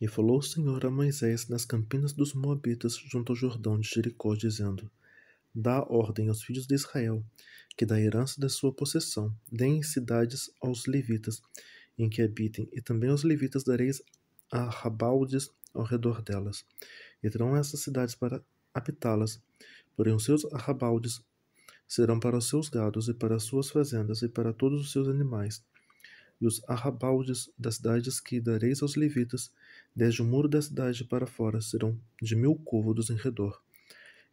E falou o Senhor a Moisés nas campinas dos Moabitas, junto ao Jordão de Jericó, dizendo: Dá ordem aos filhos de Israel, que da herança da sua possessão deem cidades aos levitas, em que habitem, e também aos levitas dareis arrabaldes ao redor delas, e terão essas cidades para habitá-las, porém os seus arrabaldes serão para os seus gados e para as suas fazendas e para todos os seus animais, e os arrabaldes das cidades que dareis aos levitas, desde o muro da cidade para fora serão de mil côvados em redor.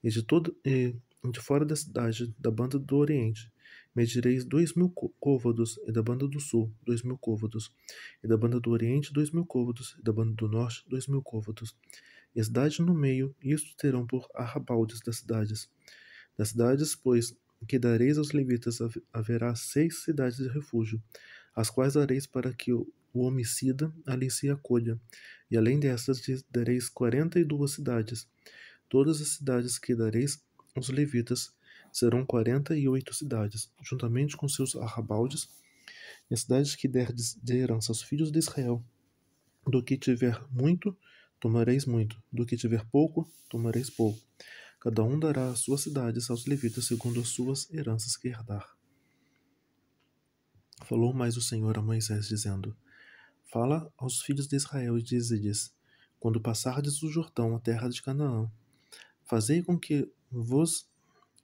E de, todo, e de fora da cidade, da banda do oriente, medireis dois mil côvados, e da banda do sul, dois mil côvados, e da banda do oriente, dois mil côvados, e da banda do norte, dois mil côvados. E a cidade no meio, isto terão por arrabaldes das cidades. Das cidades, pois, que dareis aos levitas haverá seis cidades de refúgio, as quais dareis para que o, homicida ali se acolha. E além destas, dareis quarenta e duas cidades. Todas as cidades que dareis aos levitas serão quarenta e oito cidades, juntamente com seus arrabaldes, e as cidades que derdes de herança aos filhos de Israel. Do que tiver muito, tomareis muito, do que tiver pouco, tomareis pouco. Cada um dará as suas cidades aos levitas segundo as suas heranças que herdar. Falou mais o Senhor a Moisés, dizendo: Fala aos filhos de Israel e diz lhes Quando passardes o Jordão, a terra de Canaã, fazei com que vos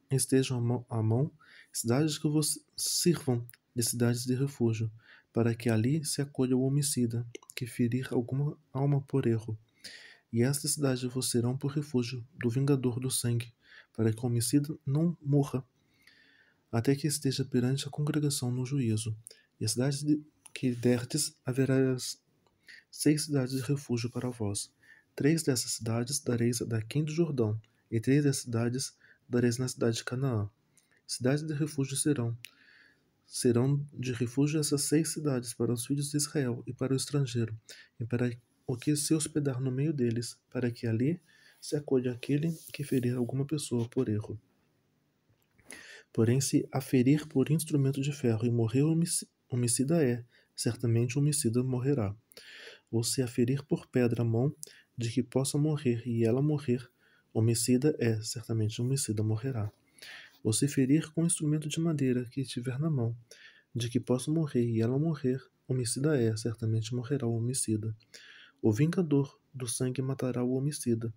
estejam à mão cidades que vos sirvam de cidades de refúgio, para que ali se acolha o homicida que ferir alguma alma por erro. E estas cidades vos serão por refúgio do vingador do sangue, para que o homicida não morra até que esteja perante a congregação no juízo. E a cidade de, que derdes haverá seis cidades de refúgio para vós. Três dessas cidades dareis daqui do Jordão, e três dessas cidades dareis na cidade de Canaã. Cidades de refúgio serão. Serão de refúgio essas seis cidades para os filhos de Israel e para o estrangeiro, e para o que se hospedar no meio deles, para que ali se acode aquele que ferir alguma pessoa por erro. Porém, se aferir por instrumento de ferro e morrer homicida é, certamente homicida morrerá. Ou se aferir por pedra a mão de que possa morrer e ela morrer, homicida é, certamente homicida morrerá. Ou se ferir com instrumento de madeira que tiver na mão, de que possa morrer e ela morrer, homicida é, certamente morrerá o homicida. O vingador do sangue matará o homicida,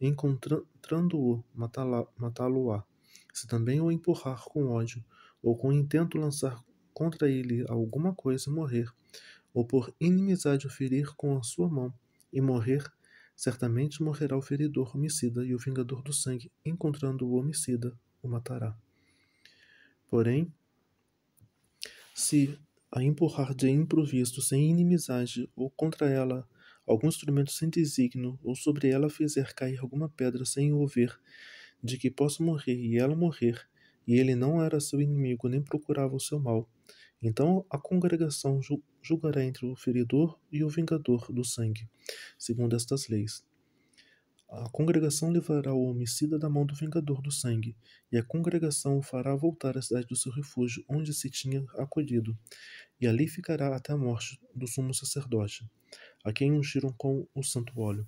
encontrando-o, matá-lo-á. Se também o empurrar com ódio, ou com intento lançar contra ele alguma coisa e morrer, ou por inimizade o ferir com a sua mão e morrer, certamente morrerá o feridor homicida e o vingador do sangue, encontrando o homicida, o matará. Porém, se a empurrar de improviso, sem inimizade, ou contra ela, algum instrumento sem designo, ou sobre ela fizer cair alguma pedra sem o ver, de que posso morrer e ela morrer, e ele não era seu inimigo nem procurava o seu mal. Então a congregação julgará entre o feridor e o vingador do sangue, segundo estas leis. A congregação levará o homicida da mão do vingador do sangue, e a congregação o fará voltar à cidade do seu refúgio, onde se tinha acolhido, e ali ficará até a morte do sumo sacerdote, a quem ungiram com o santo óleo.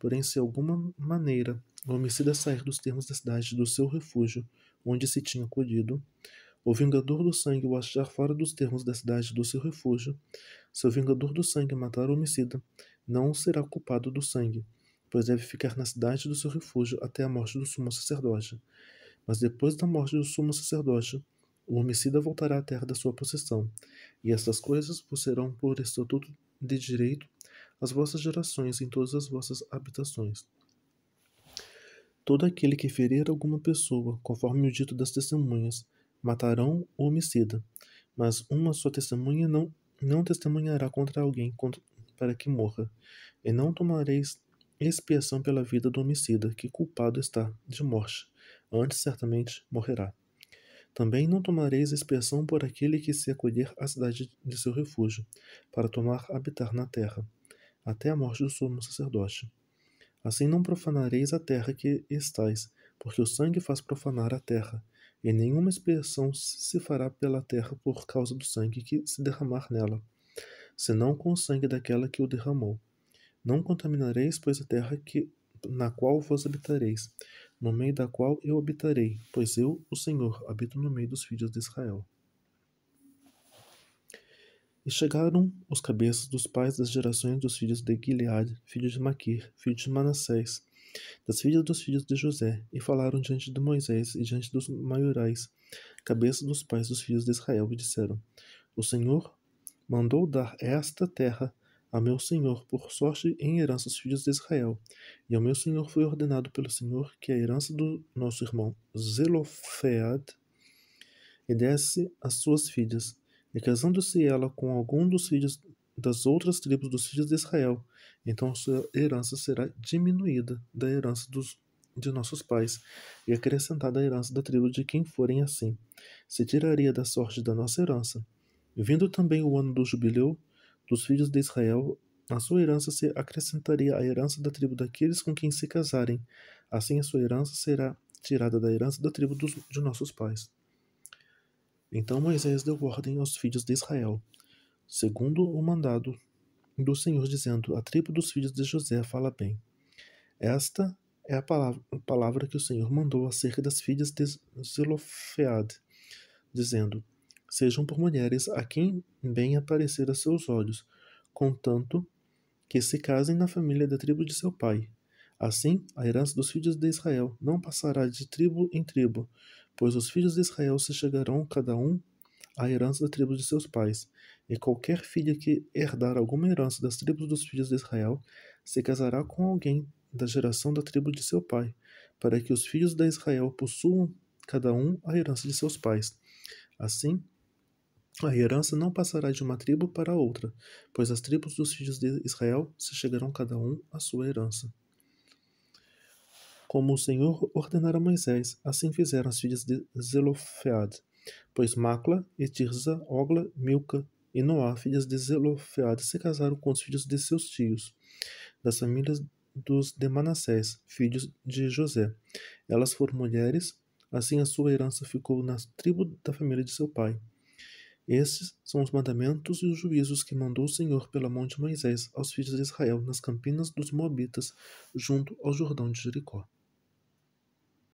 Porém, se alguma maneira o homicida sair dos termos da cidade do seu refúgio, onde se tinha acolhido, o vingador do sangue o achar fora dos termos da cidade do seu refúgio, se o vingador do sangue matar o homicida, não será culpado do sangue, pois deve ficar na cidade do seu refúgio até a morte do sumo sacerdote. Mas depois da morte do sumo sacerdote, o homicida voltará à terra da sua possessão, e essas coisas vos serão por estatuto de direito as vossas gerações em todas as vossas habitações. Todo aquele que ferir alguma pessoa, conforme o dito das testemunhas, matarão o homicida, mas uma só testemunha não, não testemunhará contra alguém contra, para que morra, e não tomareis expiação pela vida do homicida, que culpado está de morte, antes certamente morrerá. Também não tomareis expiação por aquele que se acolher à cidade de seu refúgio, para tomar habitar na terra até a morte do sumo sacerdote. Assim não profanareis a terra que estais, porque o sangue faz profanar a terra, e nenhuma expiação se fará pela terra por causa do sangue que se derramar nela, senão com o sangue daquela que o derramou. Não contaminareis, pois, a terra que, na qual vos habitareis, no meio da qual eu habitarei, pois eu, o Senhor, habito no meio dos filhos de Israel. E chegaram os cabeças dos pais das gerações dos filhos de Gileade, filho de Maquir, filho de Manassés, das filhas dos filhos de José, e falaram diante de Moisés e diante dos maiorais, cabeças dos pais dos filhos de Israel, e disseram: O Senhor mandou dar esta terra a meu senhor por sorte em herança os filhos de Israel, e ao meu senhor foi ordenado pelo senhor que a herança do nosso irmão Zelofead e desse às suas filhas, e casando-se ela com algum dos filhos das outras tribos dos filhos de Israel, então sua herança será diminuída da herança dos, de nossos pais, e acrescentada à herança da tribo de quem forem assim. Se tiraria da sorte da nossa herança. Vindo também o ano do jubileu dos filhos de Israel, a sua herança se acrescentaria à herança da tribo daqueles com quem se casarem. Assim a sua herança será tirada da herança da tribo dos, de nossos pais. Então Moisés deu ordem aos filhos de Israel, segundo o mandado do Senhor, dizendo: A tribo dos filhos de José fala bem. Esta é a palavra, a palavra que o Senhor mandou acerca das filhas de Zelofeade, dizendo: Sejam por mulheres a quem bem aparecer a seus olhos, contanto que se casem na família da tribo de seu pai. Assim, a herança dos filhos de Israel não passará de tribo em tribo, Pois os filhos de Israel se chegarão, cada um, à herança da tribo de seus pais, e qualquer filha que herdar alguma herança das tribos dos filhos de Israel se casará com alguém da geração da tribo de seu pai, para que os filhos de Israel possuam cada um a herança de seus pais. Assim, a herança não passará de uma tribo para outra, pois as tribos dos filhos de Israel se chegarão cada um à sua herança como o Senhor ordenara a Moisés, assim fizeram as filhas de Zelofeade, pois Macla, e Tirza, Ogla, Milca e Noá, filhas de Zelofeade, se casaram com os filhos de seus tios, das famílias dos de Manassés, filhos de José. Elas foram mulheres, assim a sua herança ficou na tribo da família de seu pai. Estes são os mandamentos e os juízos que mandou o Senhor pela mão de Moisés aos filhos de Israel nas campinas dos Moabitas, junto ao Jordão de Jericó.